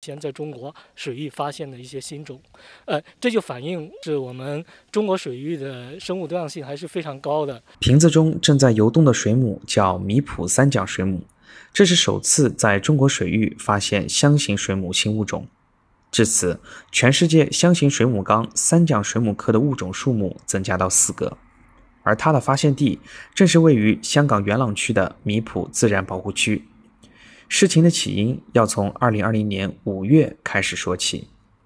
先前在中国水域发现的一些新种，呃，这就反映是我们中国水域的生物多样性还是非常高的。瓶子中正在游动的水母叫米埔三角水母，这是首次在中国水域发现箱形水母新物种。至此，全世界箱形水母纲三角水母科的物种数目增加到四个，而它的发现地正是位于香港元朗区的米埔自然保护区。事情的起因要从二零二零年五月开始说起。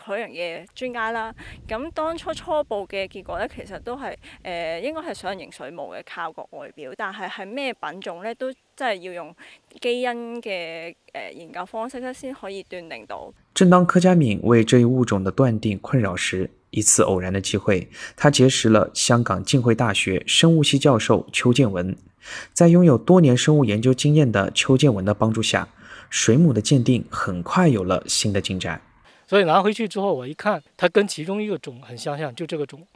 海樣嘢專家啦，咁當初初步嘅結果咧，其實都係誒應該係想型水母嘅，靠個外表，但係係咩品種咧，都真係要用基因嘅誒研究方式咧，先可以斷定到。正當柯家敏為這一物種的斷定困擾時，一次偶然的機會，他結識了香港浸會大學生物系教授邱建文，在擁有多年生物研究經驗的邱建文的幫助下，水母的鑑定很快有了新的進展。所以拿回去之后，我一看，它跟其中一个种很相像，就这个种，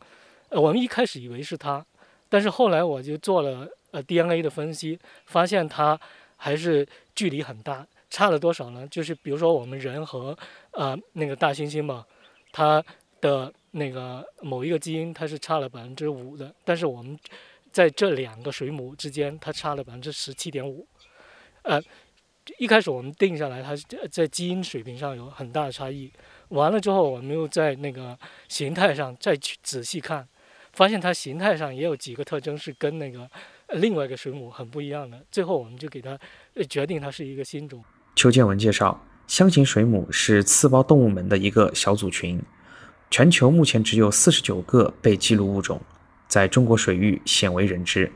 我们一开始以为是它，但是后来我就做了呃 DNA 的分析，发现它还是距离很大，差了多少呢？就是比如说我们人和呃那个大猩猩嘛，它的那个某一个基因，它是差了百分之五的，但是我们在这两个水母之间，它差了百分之十七点五，呃。一开始我们定下来，它在基因水平上有很大的差异。完了之后，我们又在那个形态上再去仔细看，发现它形态上也有几个特征是跟那个另外一个水母很不一样的。最后我们就给它决定它是一个新种。邱建文介绍，箱形水母是刺胞动物门的一个小组群，全球目前只有四十九个被记录物种，在中国水域鲜为人知。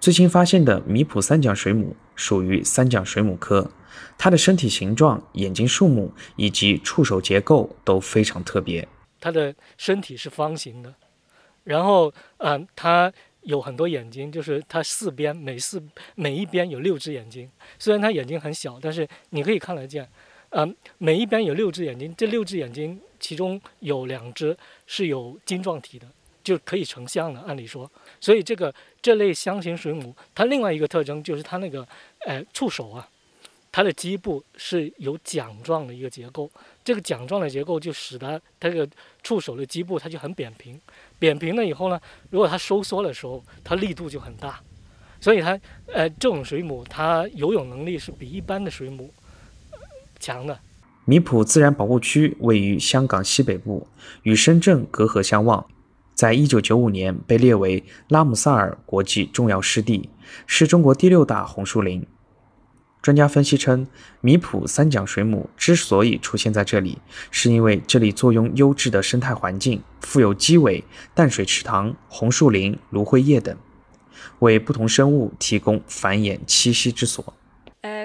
最新发现的米普三角水母。属于三角水母科，它的身体形状、眼睛数目以及触手结构都非常特别。它的身体是方形的，然后，嗯，它有很多眼睛，就是它四边每四每一边有六只眼睛。虽然它眼睛很小，但是你可以看得见，嗯，每一边有六只眼睛。这六只眼睛其中有两只是有晶状体的。就可以成像了。按理说，所以这个这类箱型水母，它另外一个特征就是它那个，呃，触手啊，它的基部是有桨状的一个结构。这个桨状的结构就使得它这个触手的基部它就很扁平。扁平了以后呢，如果它收缩的时候，它力度就很大。所以它，呃，这种水母它游泳能力是比一般的水母强的。米埔自然保护区位于香港西北部，与深圳隔河相望。在一九九五年被列为拉姆萨尔国际重要湿地，是中国第六大红树林。专家分析称，米普三角水母之所以出现在这里，是因为这里坐拥优质的生态环境，富有机尾、淡水池塘、红树林、芦荟叶等，为不同生物提供繁衍栖息之所。